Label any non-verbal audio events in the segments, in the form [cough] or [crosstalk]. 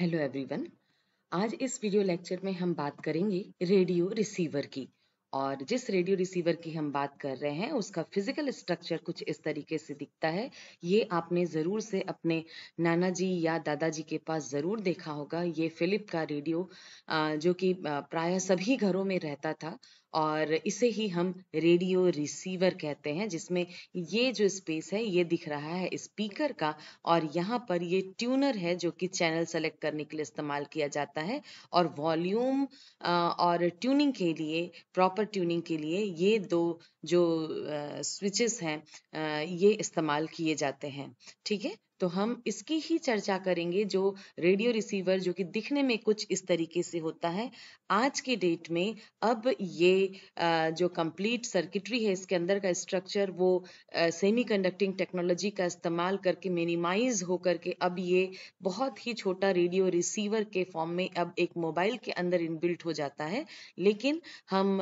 hello everyone आज इस video lecture में हम बात करेंगे रेडियो रिसीवर की और जिस रेडियो रिसीवर की हम बात कर रहे हैं उसका फिजिकल स्ट्रक्चर कुछ इस तरीके से दिखता है ये आपने ज़रूर से अपने नाना जी या दादाजी के पास ज़रूर देखा होगा ये फिलिप का रेडियो जो कि प्रायः सभी घरों में रहता था और इसे ही हम रेडियो रिसीवर कहते हैं जिसमें ये जो स्पेस है ये दिख रहा है स्पीकर का और यहाँ पर ये ट्यूनर है जो कि चैनल सेलेक्ट करने के लिए इस्तेमाल किया जाता है और वॉल्यूम और ट्यूनिंग के लिए प्रॉपर ट्यूनिंग के लिए ये दो जो स्विचेस हैं ये इस्तेमाल किए जाते हैं ठीक है तो हम इसकी ही चर्चा करेंगे जो रेडियो रिसीवर जो कि दिखने में कुछ इस तरीके से होता है आज के डेट में अब ये जो कंप्लीट सर्किटरी है इसके अंदर का स्ट्रक्चर वो सेमीकंडक्टिंग टेक्नोलॉजी का इस्तेमाल करके मिनिमाइज होकर के अब ये बहुत ही छोटा रेडियो रिसीवर के फॉर्म में अब एक मोबाइल के अंदर इनबिल्ट हो जाता है लेकिन हम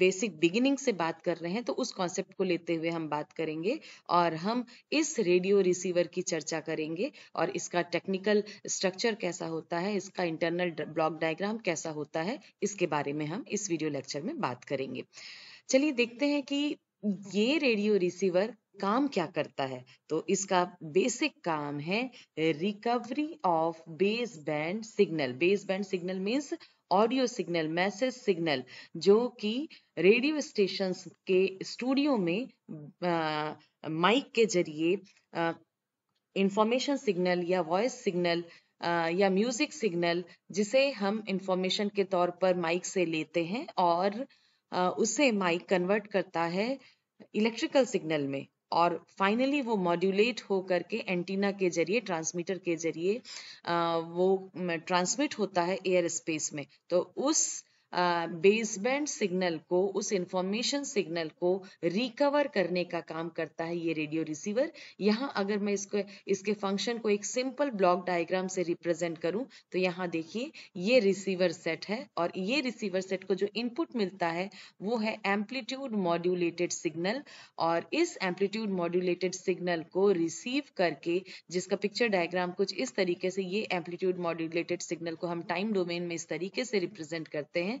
बेसिक बिगिनिंग से बात बात कर रहे हैं तो उस कॉन्सेप्ट को लेते हुए हम बात करेंगे और हम इस रेडियो रिसीवर की चर्चा करेंगे और इसका टेक्निकल स्ट्रक्चर कैसा होता है इसका इंटरनल ब्लॉक डायग्राम कैसा होता है इसके बारे में हम इस वीडियो लेक्चर में बात करेंगे चलिए देखते हैं कि ये रेडियो रिसीवर काम क्या करता है तो इसका बेसिक काम है recovery of base band signal base band signal means audio signal message signal जो कि रेडियो स्टेशन के स्टूडियो में माइक के जरिए इंफॉर्मेशन सिग्नल या वॉइस सिग्नल या म्यूजिक सिग्नल जिसे हम इंफॉर्मेशन के तौर पर माइक से लेते हैं और उसे माइक कन्वर्ट करता है इलेक्ट्रिकल सिग्नल में और फाइनली वो मॉड्यूलेट हो करके एंटीना के जरिए ट्रांसमीटर के जरिए वो ट्रांसमिट होता है एयर स्पेस में तो उस बेसबैंड सिग्नल को उस इंफॉर्मेशन सिग्नल को रिकवर करने का काम करता है ये रेडियो रिसीवर यहाँ अगर मैं इसको इसके फंक्शन को एक सिंपल ब्लॉक डायग्राम से रिप्रेजेंट करूँ तो यहाँ देखिए ये रिसीवर सेट है और ये रिसीवर सेट को जो इनपुट मिलता है वो है एम्पलीट्यूड मॉड्यूलेटेड सिग्नल और इस एम्पलीट्यूड मॉड्यूलेटेड सिग्नल को रिसीव करके जिसका पिक्चर डायग्राम कुछ इस तरीके से ये एम्पलीट्यूड मॉड्यूलेटेड सिग्नल को हम टाइम डोमेन में इस तरीके से रिप्रेजेंट करते हैं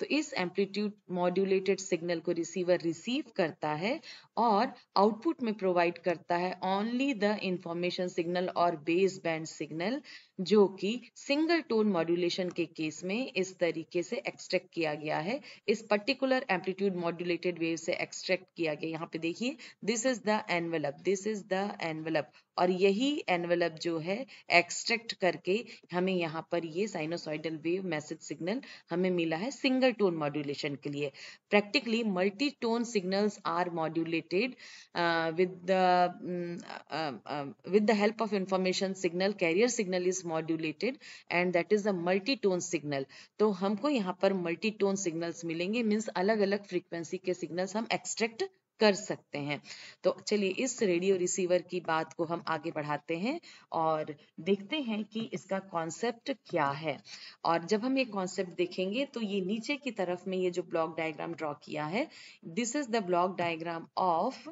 तो इस एम्पलीट्यूड मॉड्यूलेटेड सिग्नल को रिसीवर रिसीव करता है और आउटपुट में प्रोवाइड करता है ओनली द इंफॉर्मेशन सिग्नल और बेस बैंड सिग्नल जो कि सिंगल टोन मॉड्यूलेशन के केस में इस तरीके से एक्सट्रैक्ट किया गया है इस पर्टिकुलर एम्पलीट्यूड मॉड्यूलेटेड वेव से एक्सट्रैक्ट किया गया यहाँ पे देखिए this is the envelope this is the envelope और यही एनवेलप जो है एक्सट्रैक्ट करके हमें यहाँ पर ये साइनोसॉइडल वेव मैसेज सिग्नल हमें मिला है सिंगल सिंगल टोन मॉड्यूलेशन के लिए practically multi tone signals are modulated with with the help of information signal carrier signal is modulated and that is a multi tone signal तो हमको यहाँ पर multi tone signals मिलेंगे means अलग अलग frequency के सिग्नल्स हम एक्सट्रैक्ट कर सकते हैं तो चलिए इस रेडियो रिसीवर की बात को हम आगे बढ़ाते हैं और देखते हैं कि इसका कॉन्सेप्ट क्या है और जब हम ये कॉन्सेप्ट देखेंगे तो ये नीचे की तरफ में ये जो ब्लॉक डायग्राम ड्रॉ किया है this is the block diagram of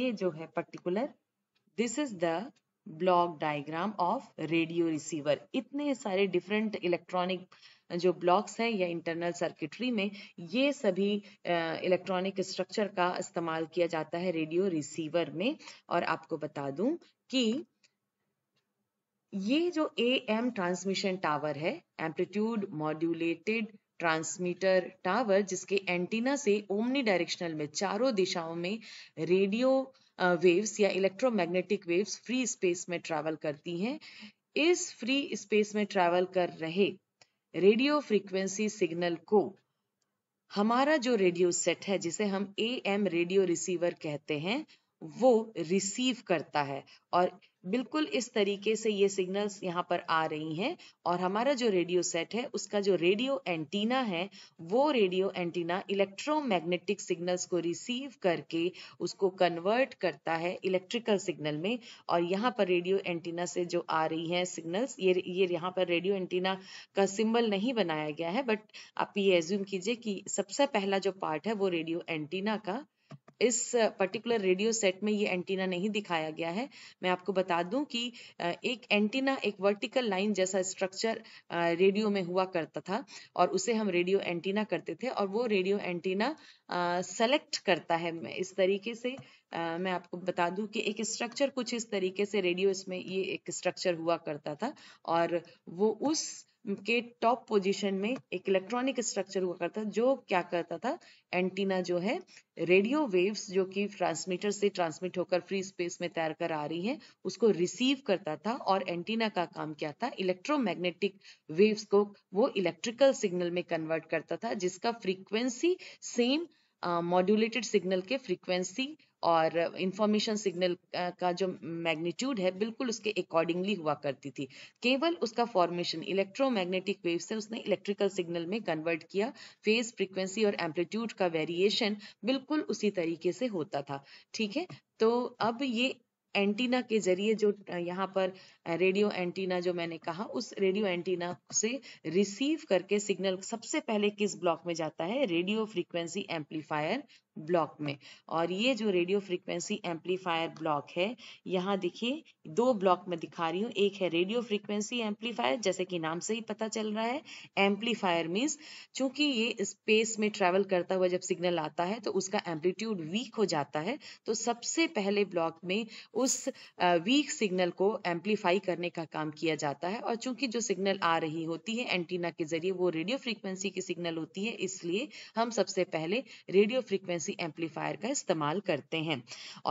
ये जो है particular this is the block diagram of radio receiver इतने सारे डिफरेंट इलेक्ट्रॉनिक जो ब्लॉक्स हैं या इंटरनल सर्किटरी में ये सभी इलेक्ट्रॉनिक स्ट्रक्चर का इस्तेमाल किया जाता है रेडियो रिसीवर में और आपको बता दूं कि ये जो ए एम ट्रांसमिशन टावर है एम्पलीट्यूड मॉड्यूलेटेड ट्रांसमीटर टावर जिसके एंटीना से ओमनी डायरेक्शनल में चारों दिशाओं में रेडियो वेव्स या इलेक्ट्रोमैग्नेटिक वेव्स फ्री स्पेस में ट्रैवल करती हैं इस फ्री स्पेस में ट्रैवल कर रहे रेडियो फ्रीक्वेंसी सिग्नल को हमारा जो रेडियो सेट है जिसे हम ए एम रेडियो रिसीवर कहते हैं वो रिसीव करता है और बिल्कुल इस तरीके से ये सिग्नल्स यहाँ पर आ रही हैं और हमारा जो रेडियो सेट है उसका जो रेडियो एंटीना है वो रेडियो एंटीना इलेक्ट्रोमैग्नेटिक सिग्नल्स को रिसीव करके उसको कन्वर्ट करता है इलेक्ट्रिकल सिग्नल में और यहाँ पर रेडियो एंटीना से जो आ रही हैं सिग्नल्स ये ये यहाँ पर रेडियो एंटीना का सिम्बल नहीं बनाया गया है बट आप ये एज्यूम कीजिए कि सबसे पहला जो पार्ट है वो रेडियो एंटीना का इस पर्टिकुलर रेडियो सेट में ये एंटीना नहीं दिखाया गया है मैं आपको बता दूं कि एक एंटीना एक वर्टिकल लाइन जैसा स्ट्रक्चर रेडियो में हुआ करता था और उसे हम रेडियो एंटीना करते थे और वो रेडियो एंटीना सेलेक्ट करता है इस तरीके से Uh, मैं आपको बता दूं कि एक स्ट्रक्चर कुछ इस तरीके से रेडियो इसमें ये एक स्ट्रक्चर हुआ करता था और वो उस के टॉप पोजीशन में एक इलेक्ट्रॉनिक स्ट्रक्चर हुआ करता जो क्या करता था एंटीना जो है रेडियो वेव्स जो कि ट्रांसमीटर से ट्रांसमिट होकर फ्री स्पेस में तैर कर आ रही हैं उसको रिसीव करता था और एंटीना का काम क्या था इलेक्ट्रोमैग्नेटिक वेव्स को वो इलेक्ट्रिकल सिग्नल में कन्वर्ट करता था जिसका फ्रीक्वेंसी सेम मॉड्यूलेटेड सिग्नल के फ्रीक्वेंसी और इंफॉर्मेशन सिग्नल का जो मैग्नीट्यूड है बिल्कुल उसके अकॉर्डिंगली हुआ करती थी केवल उसका फॉर्मेशन इलेक्ट्रोमैग्नेटिक वेव से उसने इलेक्ट्रिकल सिग्नल में कन्वर्ट किया फेज फ्रिक्वेंसी और एम्पलीट्यूड का वेरिएशन बिल्कुल उसी तरीके से होता था ठीक है तो अब ये एंटीना के जरिए जो यहाँ पर रेडियो एंटीना जो मैंने कहा उस रेडियो एंटीना से रिसीव करके सिग्नल सबसे पहले किस ब्लॉक में जाता है रेडियो फ्रीक्वेंसी एम्पलीफायर ब्लॉक में और ये जो रेडियो फ्रीक्वेंसी एम्पलीफायर ब्लॉक है यहाँ देखिए दो ब्लॉक में दिखा रही हूँ एक है रेडियो फ्रीक्वेंसी एम्पलीफायर जैसे कि नाम से ही पता चल रहा है एम्पलीफायर मीन्स चूंकि ये स्पेस में ट्रेवल करता हुआ जब सिग्नल आता है तो उसका एम्पलीट्यूड वीक हो जाता है तो सबसे पहले ब्लॉक में उस वीक सिग्नल को एम्पलीफाई करने का काम किया जाता है और चूंकि जो सिग्नल आ रही होती है एंटीना के जरिए वो रेडियो फ्रीक्वेंसी की सिग्नल होती है इसलिए हम सबसे पहले रेडियो फ्रीक्वेंसी एम्पलीफायर का इस्तेमाल करते हैं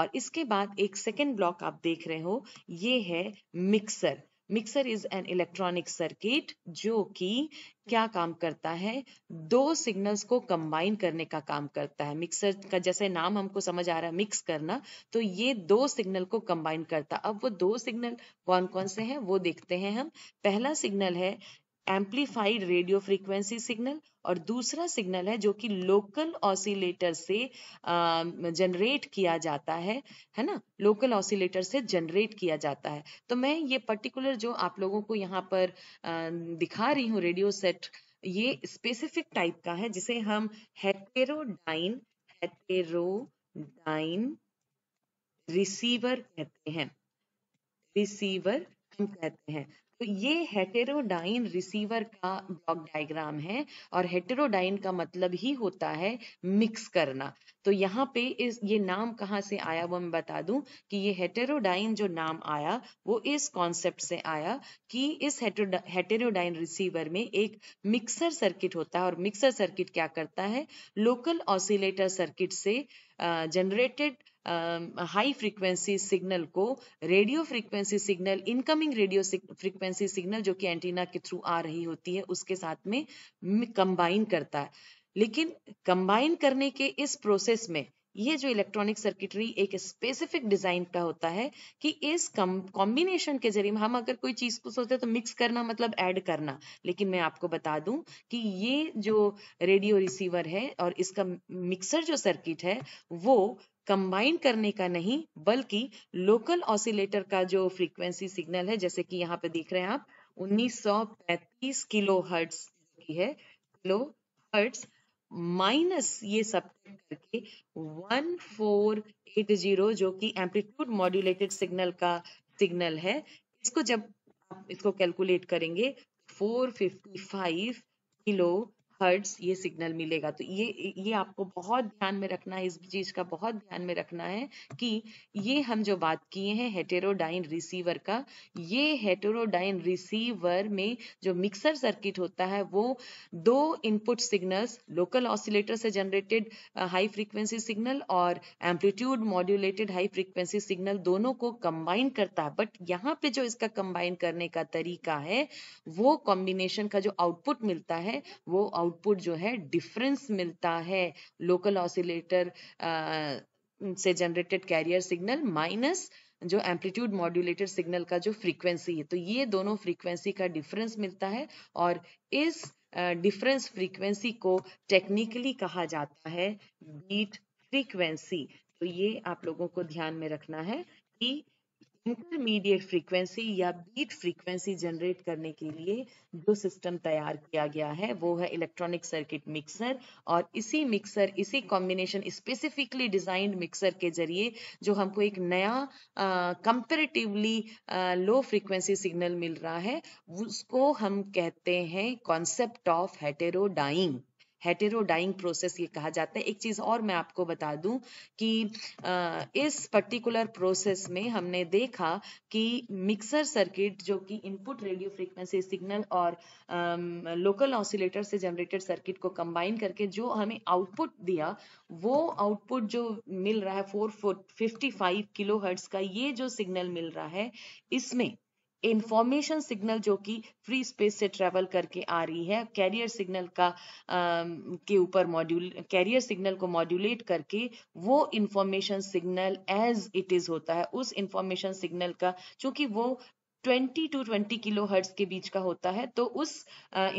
और इसके बाद एक सेकेंड ब्लॉक आप देख रहे हो ये है mixer mixer is an electronic circuit जो कि क्या काम करता है दो सिग्नल्स को कंबाइन करने का काम करता है मिक्सर का जैसे नाम हमको समझ आ रहा है मिक्स करना तो ये दो सिग्नल को कंबाइन करता अब वो दो सिग्नल कौन कौन से हैं वो देखते हैं हम पहला सिग्नल है एम्पलीफाइड रेडियो फ्रीक्वेंसी सिग्नल और दूसरा सिग्नल है जो कि लोकल ऑसिलेटर से जनरेट किया जाता है है ना लोकल ऑसिलेटर से जनरेट किया जाता है तो मैं ये पर्टिकुलर जो आप लोगों को यहाँ पर दिखा रही हूँ रेडियो सेट ये स्पेसिफिक टाइप का है जिसे हम हेटेरोडाइन हेटेरोडाइन रिसीवर कहते हैं रिसीवर हम कहते हैं तो ये हेटेरोडाइन रिसीवर का ब्लॉक डायग्राम है और हेटेरोडाइन का मतलब ही होता है मिक्स करना तो यहाँ पे इस ये नाम कहाँ से आया वो मैं बता दूं कि ये हेटेरोडाइन जो नाम आया वो इस कॉन्सेप्ट से आया कि इस हेटेरोडाइन रिसीवर में एक मिक्सर सर्किट होता है और मिक्सर सर्किट क्या करता है लोकल ऑसिलेटर सर्किट से generated uh, high frequency signal को radio frequency signal incoming radio frequency signal जो कि एंटीना के थ्रू आ रही होती है उसके साथ में कंबाइन करता है लेकिन कंबाइन करने के इस प्रोसेस में ये जो इलेक्ट्रॉनिक सर्किटरी एक स्पेसिफिक डिजाइन का होता है कि इस कॉम्बिनेशन के जरिए हम अगर कोई चीज को सोचते तो मिक्स करना मतलब ऐड करना लेकिन मैं आपको बता दूं कि ये जो रेडियो रिसीवर है और इसका मिक्सर जो सर्किट है वो कंबाइन करने का नहीं बल्कि लोकल ऑसिलेटर का जो फ्रीक्वेंसी सिग्नल है जैसे कि यहाँ पे देख रहे हैं आप 1935 किलो हर्ट्स की है किलो हर्ट्स माइनस ये सब करके 1480 जो कि एम्पलीट्यूड मॉड्यूलेटेड सिग्नल का सिग्नल है इसको जब आप इसको कैलकुलेट करेंगे 455 किलो हर्ट्स ये सिग्नल मिलेगा तो ये ये आपको बहुत ध्यान में रखना है इस चीज का बहुत ध्यान में रखना है कि ये हम जो बात किए हैं हेटेरोडाइन रिसीवर का ये हेटेरोडाइन रिसीवर में जो मिक्सर सर्किट होता है वो दो इनपुट सिग्नल्स लोकल ऑसिलेटर से जनरेटेड हाई फ्रीक्वेंसी सिग्नल और amplitude modulated high frequency signal दोनों को कंबाइन करता है बट यहाँ पे जो इसका कंबाइन करने का तरीका है वो कॉम्बिनेशन का जो आउटपुट मिलता है वो आउटपुट जो है डिफरेंस मिलता है लोकल ऑसिलेटर से जनरेटेड कैरियर सिग्नल माइनस जो एम्पलीट्यूड मॉड्यूलेटर सिग्नल का जो फ्रीक्वेंसी है तो ये दोनों फ्रीक्वेंसी का डिफरेंस मिलता है और इस डिफरेंस फ्रीक्वेंसी को टेक्निकली कहा जाता है बीट फ्रीक्वेंसी तो ये आप लोगों को ध्यान में रखना है कि इंटरमीडिएट फ्रीक्वेंसी या बीट फ्रीक्वेंसी जनरेट करने के लिए जो सिस्टम तैयार किया गया है वो है इलेक्ट्रॉनिक सर्किट मिक्सर और इसी मिक्सर इसी कॉम्बिनेशन स्पेसिफिकली डिजाइंड मिक्सर के जरिए जो हमको एक नया कंपेरेटिवली लो फ्रीक्वेंसी सिग्नल मिल रहा है उसको हम कहते हैं concept of heterodyning heterodyning process ये कहा जाता है एक चीज़ और मैं आपको बता दूं कि इस पर्टिकुलर प्रोसेस में हमने देखा कि मिक्सर सर्किट जो कि इनपुट रेडियो फ्रीक्वेंसी सिग्नल और लोकल ऑसिलेटर से जनरेटेड सर्किट को कंबाइन करके जो हमें आउटपुट दिया वो आउटपुट जो मिल रहा है four four fifty five kilo hertz का ये जो सिग्नल मिल रहा है इसमें इंफॉर्मेशन सिग्नल जो कि फ्री स्पेस से ट्रेवल करके आ रही है कैरियर सिग्नल का आ, के ऊपर मॉड्यूल कैरियर सिग्नल को मॉड्यूलेट करके वो information signal as it is होता है उस इंफॉर्मेशन सिग्नल का चूंकि वो 20 टू 20 किलो हर्ट्स के बीच का होता है तो उस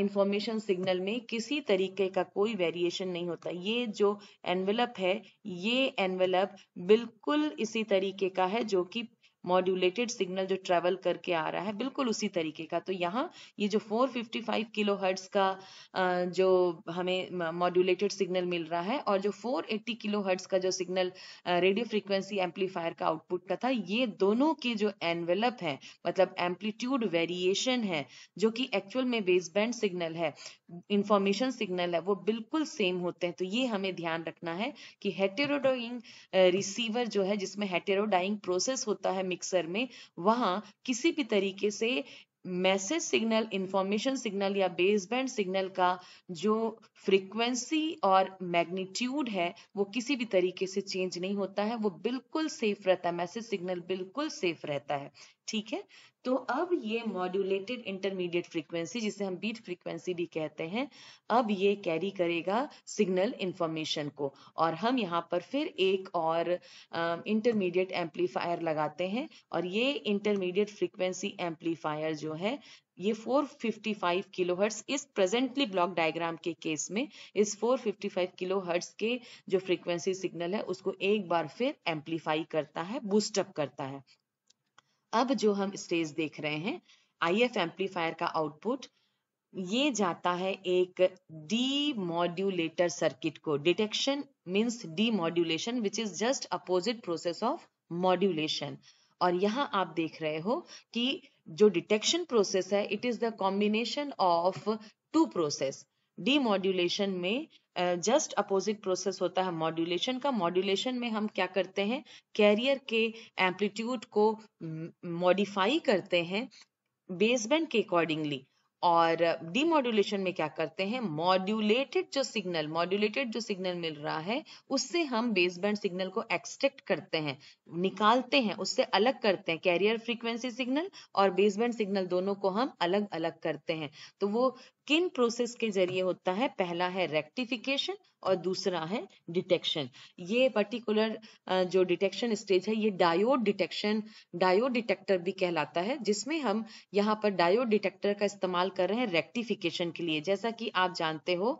इंफॉर्मेशन सिग्नल में किसी तरीके का कोई वेरिएशन नहीं होता ये जो एनवेलप है ये एनवेलप बिल्कुल इसी तरीके का है जो कि मॉड्यूलेटेड सिग्नल जो ट्रेवल करके आ रहा है बिल्कुल उसी तरीके का तो यहाँ ये जो 455 किलो हर्ट्स का जो हमें मॉड्यूलेटेड सिग्नल मिल रहा है और जो 480 किलो हर्ट्स का जो सिग्नल रेडियो फ्रीक्वेंसी एम्पलीफायर का आउटपुट का था ये दोनों के जो एनवेलप है मतलब एम्पलीट्यूड वेरिएशन है जो कि एक्चुअल में बेसबैंड सिग्नल है इंफॉर्मेशन सिग्नल है वो बिल्कुल सेम होते हैं तो ये हमें ध्यान रखना है कि हेटेरोडाइंग रिसीवर जो है जिसमें हेटेरोडाइंग प्रोसेस होता है मिक्सर में वहां किसी भी तरीके से मैसेज सिग्नल इंफॉर्मेशन सिग्नल या बेसबैंड सिग्नल का जो फ्रीक्वेंसी और मैग्नीट्यूड है वो किसी भी तरीके से चेंज नहीं होता है वो बिल्कुल सेफ रहता है मैसेज सिग्नल बिल्कुल सेफ रहता है ठीक है तो अब ये मॉड्यूलेटेड इंटरमीडिएट फ्रीक्वेंसी जिसे हम बीट फ्रीक्वेंसी भी कहते हैं अब ये कैरी करेगा सिग्नल इंफॉर्मेशन को और हम यहाँ पर फिर एक और इंटरमीडिएट एम्पलीफायर लगाते हैं और ये इंटरमीडिएट फ्रीक्वेंसी एम्पलीफायर जो है ये 455 किलोहर्ट्ज इस प्रेजेंटली ब्लॉक डायग्राम के केस में इस 455 किलोहर्ट्ज के जो फ्रीक्वेंसी सिग्नल है उसको एक बार फिर एम्पलीफाई करता है बूस्टअप करता है अब जो हम स्टेज देख रहे हैं आईएफ एम्पलीफायर का आउटपुट ये जाता है एक डी मॉड्यूलेटर सर्किट को detection means demodulation which is just opposite process of modulation और यहाँ आप देख रहे हो कि जो डिटेक्शन प्रोसेस है it is the combination of two process demodulation में जस्ट अपोजिट प्रोसेस होता है मॉड्यूलेशन का मॉड्यूलेशन में हम क्या करते हैं कैरियर के एम्पलीट्यूड को मॉडिफाई mm, करते हैं बेसबैंड के अकॉर्डिंगली और डीमोड्यूलेशन uh, में क्या करते हैं मॉड्यूलेटेड जो सिग्नल मॉड्यूलेटेड जो सिग्नल मिल रहा है उससे हम बेसबैंड सिग्नल को एक्सट्रैक्ट करते हैं निकालते हैं उससे अलग करते हैं कैरियर फ्रीक्वेंसी सिग्नल और बेसबैंड सिग्नल दोनों को हम अलग अलग करते हैं तो वो किन प्रोसेस के जरिए होता है पहला है रेक्टिफिकेशन और दूसरा है डिटेक्शन ये पर्टिकुलर जो डिटेक्शन स्टेज है ये डायोड डिटेक्शन डायोड डिटेक्टर भी कहलाता है जिसमें हम यहाँ पर डायोड डिटेक्टर का इस्तेमाल कर रहे हैं रेक्टिफिकेशन के लिए जैसा कि आप जानते हो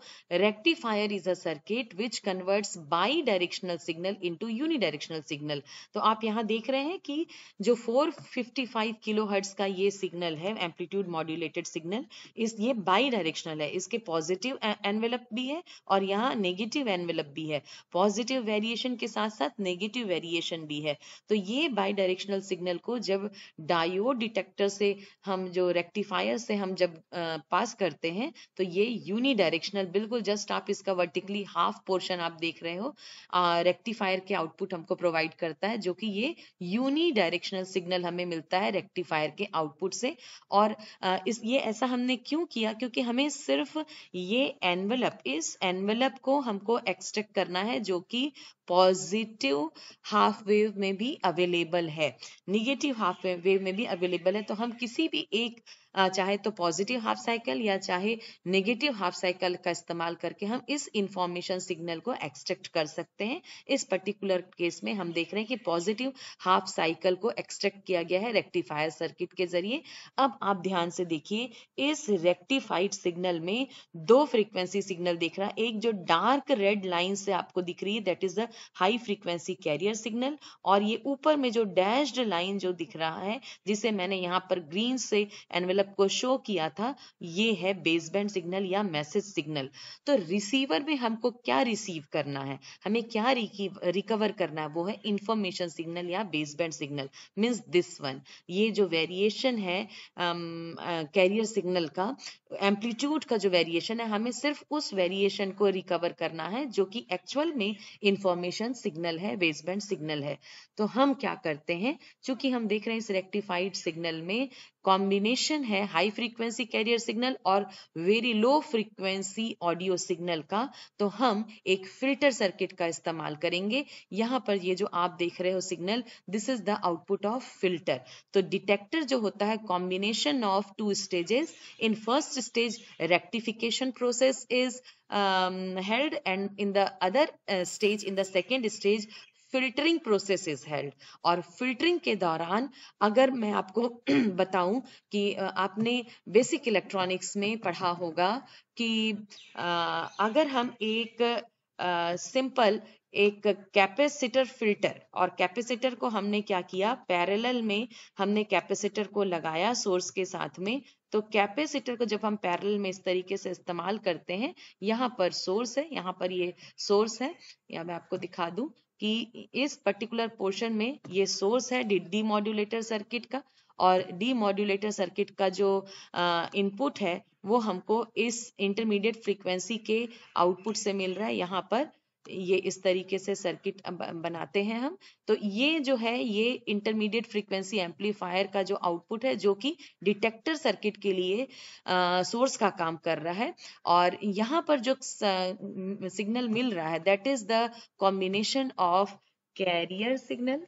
rectifier is a circuit which converts bidirectional signal into unidirectional signal तो आप यहाँ देख रहे हैं कि जो फोर फिफ्टी किलो हर्ट्स का ये सिग्नल है एम्पलीट्यूड मॉड्यूलेटेड सिग्नल इस ये बाई डायरेक्शनल है इसके पॉजिटिव एनवेलप भी है और यहाँ नेगेटिव एनवेलप भी है पॉजिटिव वेरिएशन के साथ साथ नेगेटिव वेरिएशन भी है तो ये बाई डायरेक्शनल सिग्नल को जब डायो डिटेक्टर से हम जो रेक्टिफायर से हम जब आ, पास करते हैं तो ये यूनि डायरेक्शनल बिल्कुल जस्ट आप इसका वर्टिकली हाफ पोर्शन आप देख रहे हो रेक्टिफायर के आउटपुट हमको प्रोवाइड करता है जो कि ये यूनि डायरेक्शनल सिग्नल हमें मिलता है रेक्टिफायर के आउटपुट से और आ, इस ये ऐसा हमने क्यों किया क्योंकि हमें सिर्फ ये एनवलप इस एनवलप को हमको एक्सट्रैक्ट करना है जो कि पॉजिटिव हाफ वेव में भी अवेलेबल है निगेटिव हाफ वेव में भी अवेलेबल है तो हम किसी भी एक चाहे तो पॉजिटिव हाफ साइकिल या चाहे नेगेटिव हाफ साइकिल का इस्तेमाल करके हम इस इंफॉर्मेशन सिग्नल को एक्सट्रैक्ट कर सकते हैं इस पर्टिकुलर केस में हम देख रहे हैं कि पॉजिटिव हाफ साइकिल को एक्सट्रैक्ट किया गया है रेक्टिफायर सर्किट के जरिए अब आप ध्यान से देखिए इस रेक्टिफाइड सिग्नल में दो फ्रीक्वेंसी सिग्नल देख रहा है एक जो डार्क रेड लाइन से आपको दिख रही है that is the high frequency carrier signal और ये ऊपर में जो डैश्ड लाइन जो दिख रहा है जिसे मैंने यहाँ पर ग्रीन से एनवेल मतलब को शो किया था ये है बेसबैंड सिग्नल या मैसेज सिग्नल तो रिसीवर में हमको क्या रिसीव करना है हमें क्या रिकवर करना है वो है इंफॉर्मेशन सिग्नल या baseband signal means this one ये जो वेरिएशन है कैरियर um, सिग्नल uh, का एम्पलीट्यूड का जो वेरिएशन है हमें सिर्फ उस वेरिएशन को रिकवर करना है जो कि एक्चुअल में इंफॉर्मेशन सिग्नल है बेसबैंड सिग्नल है तो हम क्या करते हैं चूंकि हम देख रहे हैं इस रेक्टिफाइड सिग्नल में कॉम्बिनेशन है हाई फ्रीक्वेंसी कैरियर सिग्नल और very low frequency audio signal का तो हम एक फिल्टर सर्किट का इस्तेमाल करेंगे यहाँ पर ये जो आप देख रहे हो signal this is the output of filter तो डिटेक्टर जो होता है combination of two stages in first stage rectification process is held and in the other stage in the second stage filtering process is held और filtering के दौरान अगर मैं आपको [clears throat] बताऊं कि आपने बेसिक इलेक्ट्रॉनिक्स में पढ़ा होगा कि अगर हम एक सिंपल एक कैपेसिटर फिल्टर और कैपेसिटर को हमने क्या किया पैरेलल में हमने कैपेसिटर को लगाया सोर्स के साथ में तो कैपेसिटर को जब हम पैरेलल में इस तरीके से इस्तेमाल करते हैं यहाँ पर सोर्स है यहाँ पर ये सोर्स है या मैं आपको दिखा दूं कि इस पर्टिकुलर पोर्शन में ये सोर्स है डीमोड्यूलेटर सर्किट का और डीमोड्यूलेटर सर्किट का जो इनपुट है वो हमको इस इंटरमीडिएट फ्रीक्वेंसी के आउटपुट से मिल रहा है यहाँ पर ये इस तरीके से सर्किट बनाते हैं हम तो ये जो है ये इंटरमीडिएट फ्रीक्वेंसी एम्पलीफायर का जो आउटपुट है जो कि डिटेक्टर सर्किट के लिए सोर्स का काम कर रहा है और यहाँ पर जो सिग्नल मिल रहा है that is the combination of carrier signal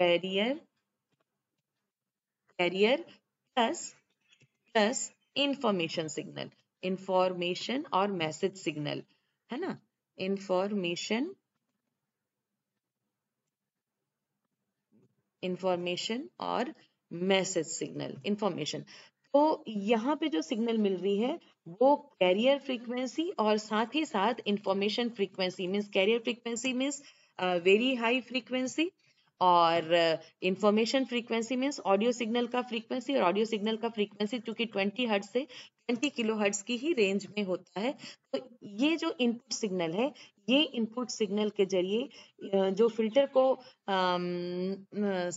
carrier carrier plus plus information signal information और मैसेज सिग्नल है ना information information और मैसेज सिग्नल information तो यहाँ पे जो सिग्नल मिल रही है वो कैरियर फ्रीक्वेंसी और साथ ही साथ information frequency means carrier frequency means very high frequency और information frequency means audio signal का फ्रीक्वेंसी और ऑडियो सिग्नल का फ्रीक्वेंसी चूंकि 20 हर्ट से किलो हर्ट्स की ही रेंज में होता है तो ये जो इनपुट सिग्नल है ये इनपुट सिग्नल के जरिए जो फिल्टर को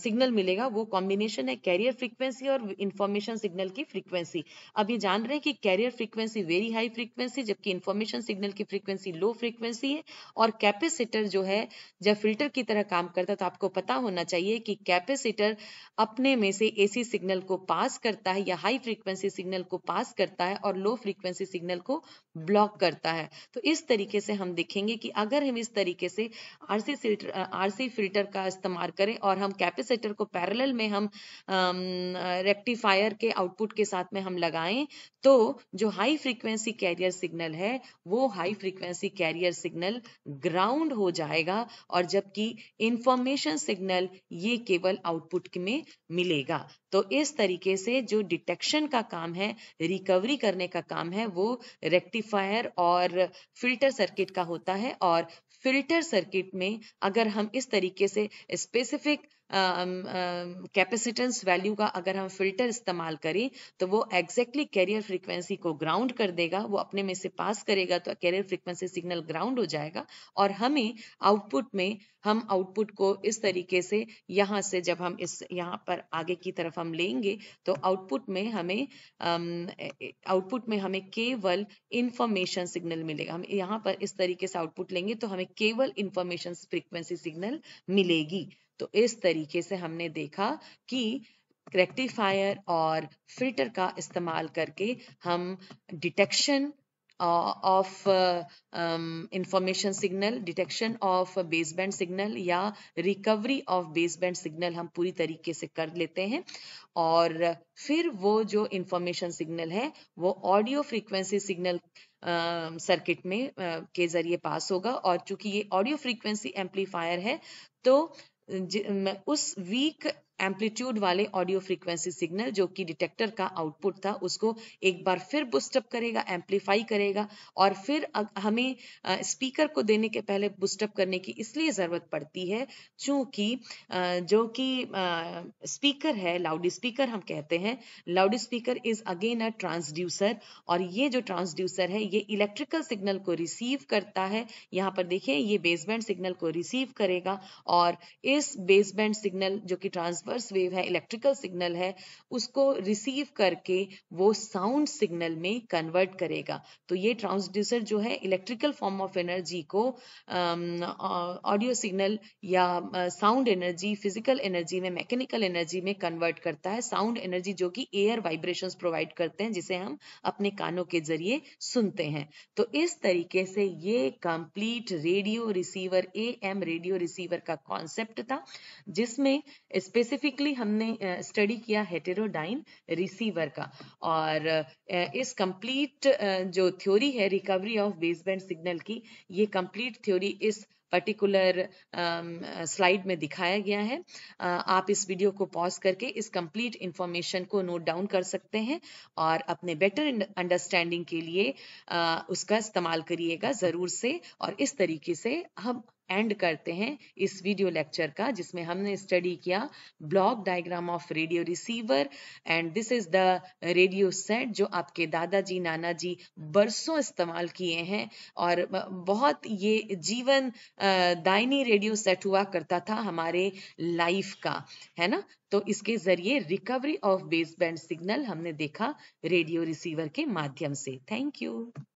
सिग्नल मिलेगा वो कॉम्बिनेशन है कैरियर फ्रीक्वेंसी और इन्फॉर्मेशन सिग्नल की फ्रीक्वेंसी अब ये जान रहे हैं कि carrier frequency very high frequency जबकि इन्फॉर्मेशन सिग्नल की फ्रीक्वेंसी लो फ्रीक्वेंसी है और कैपेसिटर जो है जब फिल्टर की तरह काम करता है तो आपको पता होना चाहिए कि कैपेसिटर अपने में से एसी सिग्नल को पास करता है या हाई फ्रीक्वेंसी सिग्नल को पास करता है और लो फ्रीक्वेंसी सिग्नल को ब्लॉक करता है तो इस तरीके से हम देखेंगे कि अगर हम इस तरीके से आरसी फिल्टर आरसी फिल्टर का इस्तेमाल करें और हम कैपेसिटर को पैरेलल में हम रेक्टिफायर um, uh, के आउटपुट के साथ में हम लगाएं तो जो हाई फ्रीक्वेंसी कैरियर सिग्नल है वो high frequency carrier signal ground हो जाएगा और जबकि इंफॉर्मेशन सिग्नल ये केवल आउटपुट में मिलेगा तो इस तरीके से जो डिटेक्शन का काम है रिकवरी करने का काम है वो रेक्टिफायर और फिल्टर सर्किट का होता है और फिल्टर सर्किट में अगर हम इस तरीके से स्पेसिफिक कैपेसिटेंस वैल्यू का अगर हम फिल्टर इस्तेमाल करें तो वो एग्जैक्टली कैरियर फ्रिक्वेंसी को ग्राउंड कर देगा वो अपने में से पास करेगा तो कैरियर फ्रिक्वेंसी सिग्नल ग्राउंड हो जाएगा और हमें आउटपुट में हम आउटपुट को इस तरीके से यहाँ से जब हम इस यहाँ पर आगे की तरफ हम लेंगे तो आउटपुट में हमें आउटपुट में हमें केवल इंफॉर्मेशन सिग्नल मिलेगा हम यहाँ पर इस तरीके से आउटपुट लेंगे तो हमें केवल इंफॉर्मेशन फ्रिक्वेंसी सिग्नल मिलेगी तो इस तरीके से हमने देखा कि रेक्टिफायर और फिल्टर का इस्तेमाल करके हम detection of information signal detection of baseband signal या रिकवरी ऑफ बेसबैंड सिग्नल हम पूरी तरीके से कर लेते हैं और फिर वो जो इंफॉर्मेशन सिग्नल है वो ऑडियो फ्रीक्वेंसी सिग्नल सर्किट में uh, के जरिए पास होगा और चूंकि ये ऑडियो फ्रीक्वेंसी एम्पलीफायर है तो उस वीक एम्पलीट्यूड वाले ऑडियो फ्रीक्वेंसी सिग्नल जो कि डिटेक्टर का आउटपुट था उसको एक बार फिर बुस्टअप करेगा एम्पलीफाई करेगा और फिर हमें स्पीकर को देने के पहले बुस्टअप करने की इसलिए ज़रूरत पड़ती है चूँकि जो कि स्पीकर है लाउड स्पीकर हम कहते हैं loud speaker is again a transducer और ये जो ट्रांसड्यूसर है ये इलेक्ट्रिकल सिग्नल को रिसीव करता है यहाँ पर देखिए ये बेसबैंड सिग्नल को रिसीव करेगा और इस बेसबैंड सिग्नल जो कि ट्रांस ट्रांसवर्स वेव है इलेक्ट्रिकल सिग्नल है उसको रिसीव करके वो साउंड सिग्नल में कन्वर्ट करेगा तो ये ट्रांसड्यूसर जो है इलेक्ट्रिकल फॉर्म ऑफ एनर्जी को ऑडियो um, सिग्नल uh, या साउंड एनर्जी फिजिकल एनर्जी में मैकेनिकल एनर्जी में कन्वर्ट करता है साउंड एनर्जी जो कि एयर वाइब्रेशन प्रोवाइड करते हैं जिसे हम अपने कानों के जरिए सुनते हैं तो इस तरीके से ये complete radio receiver A M radio receiver का कॉन्सेप्ट था जिसमें स्पेसिफिक स्पेसिफिकली हमने स्टडी किया हेटेरोडाइन रिसीवर का और इस कंप्लीट जो थ्योरी है रिकवरी ऑफ बेसबैंड सिग्नल की ये कंप्लीट थ्योरी इस पर्टिकुलर स्लाइड में दिखाया गया है uh, आप इस वीडियो को पॉज करके इस कंप्लीट इंफॉर्मेशन को नोट डाउन कर सकते हैं और अपने बेटर अंडरस्टैंडिंग के लिए uh, उसका इस्तेमाल करिएगा ज़रूर से और इस तरीके से हम एंड करते हैं इस वीडियो लेक्चर का जिसमें हमने स्टडी किया block diagram of radio receiver and this is the radio set जो आपके दादाजी नाना जी बरसों इस्तेमाल किए हैं और बहुत ये जीवन दायनी रेडियो सेट हुआ करता था हमारे लाइफ का है ना तो इसके जरिए recovery of base band signal हमने देखा रेडियो रिसीवर के माध्यम से थैंक यू